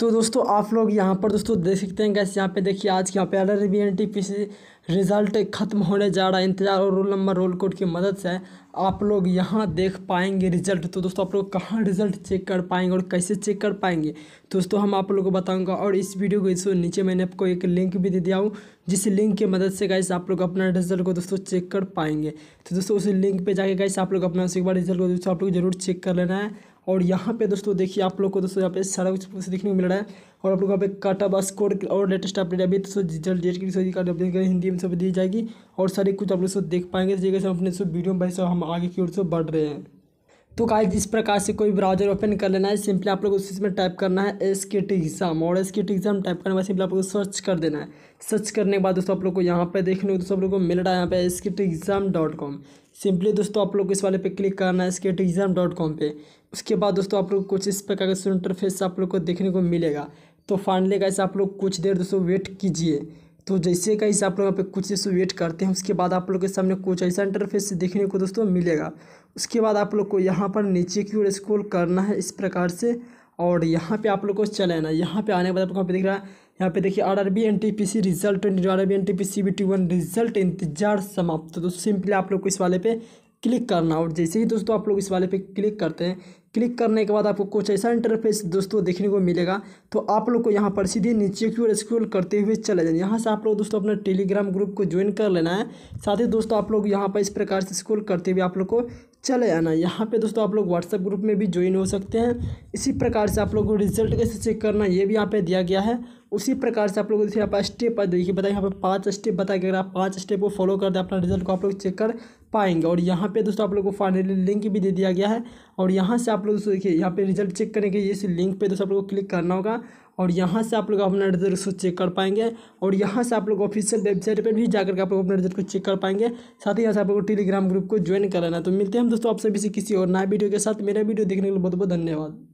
तो दोस्तों आप लोग यहाँ पर दोस्तों देख सकते हैं कैसे यहाँ पे देखिए आज के यहाँ पे L B N T P C result खत्म होने जा रहा है इंतजार और रोल नंबर रोल कोड की मदद से आप लोग यहाँ देख पाएंगे रिजल्ट तो दोस्तों आप लोग कहाँ रिजल्ट चेक कर पाएंगे और कैसे चेक कर पाएंगे तो दोस्तों हम आप लोगों को बताऊँगा और इस वीडियो को इस नीचे मैंने आपको एक लिंक भी दे दिया हूँ जिस लिंक की मदद से कैसे आप लोग अपना रिजल्ट को दोस्तों चेक कर पाएंगे तो दोस्तों उस लिंक पर जाके कैसे आप लोग अपना एक बार रिजल्ट को दोस्तों आप लोग जरूर चेक कर लेना है और यहाँ पे दोस्तों देखिए आप लोग को दोस्तों यहाँ पे सारा कुछ देखने को मिल रहा है और आप लोग यहाँ पे काटा बस कोड और लेटेस्ट अपडेट अभी दोस्तों जल डेट की हिंदी में सब दी जाएगी और सारी कुछ आप लोग देख पाएंगे जैसे अपने वीडियो में भाई हम आगे की ओर से बढ़ रहे हैं तो गाइस जिस प्रकार से कोई ब्राउजर ओपन कर लेना है सिंपली आप लोग उसमें टाइप करना है एस के टी एग्ज़ाम और S K T exam type करने के बाद सिंपली आप लोग सर्च कर देना है सर्च करने के बाद दोस्तों आप लोग को यहाँ पे देखने को दोस्तों आप लोग को मिल रहा है यहाँ पे S K T exam dot com simply दोस्तों आप लोग इस वाले पे क्लिक करना है S K T exam dot com पर उसके बाद दोस्तों आप लोग कुछ इस प्रकार का इंटरफेस आप लोग को देखने को मिलेगा तो फाइनली गाइस आप लोग कुछ देर दोस्तों वेट कीजिए तो जैसे का आप लोग यहाँ पे कुछ जैसे वेट करते हैं उसके बाद आप लोग के सामने कुछ ऐसा इंटरफेस देखने को दोस्तों मिलेगा उसके बाद आप लोग को यहाँ पर नीचे की ओर स्क्रॉल करना है इस प्रकार से और यहाँ पे आप लोग को चले आना यहाँ पे आने के बाद आपको यहाँ पे दिख रहा है यहाँ पे देखिए R R B N T P C result R R B N T P C B T one result इंतजार समाप्त तो सिंपली आप लोग को इस वाले पे क्लिक करना और जैसे ही दोस्तों आप लोग इस वाले पे क्लिक करते हैं क्लिक करने के बाद आपको कुछ ऐसा इंटरफेस दोस्तों देखने को मिलेगा तो आप लोग को यहाँ पर सीधे नीचे की ओर स्क्रॉल करते हुए चले जाए यहाँ से आप लोग दोस्तों अपना टेलीग्राम ग्रुप को ज्वाइन कर लेना है साथ ही दोस्तों आप लोग यहाँ पर इस प्रकार से स्क्रॉल करते हुए आप लोग को चले आना यहाँ पे दोस्तों आप लोग व्हाट्सएप ग्रुप में भी ज्वाइन हो सकते हैं इसी प्रकार से आप लोग को रिजल्ट कैसे चेक करना ये भी यहाँ पे दिया गया है उसी प्रकार से आप लोग यहाँ पर स्टेप देखिए बताइए यहाँ पे पांच स्टेप बताया गया आप पांच स्टेप को फॉलो कर दें अपना रिजल्ट को आप लोग चेक कर पाएंगे और यहाँ पे दोस्तों आप लोग को फाइनली लिंक भी दे दिया गया है और यहाँ से आप लोग दोस्तों देखिए यहाँ पे रिजल्ट चेक करने के लिए इस लिंक पे दोस्तों आप लोग को क्लिक करना होगा और यहाँ से आप लोग अपना रिजल्ट उसको चेक कर पाएंगे और यहाँ से आप लोग ऑफिशियल वेबसाइट पर भी जाकर के आप लोग अपना रिजल्ट को चेक कर पाएंगे साथ ही यहाँ से आप लोग टेलीग्राम ग्रुप को ज्वाइन कर लेना तो मिलते हैं हम दोस्तों आप सभी से किसी और नए वीडियो के साथ मेरा वीडियो देखने के लिए बहुत बहुत धन्यवाद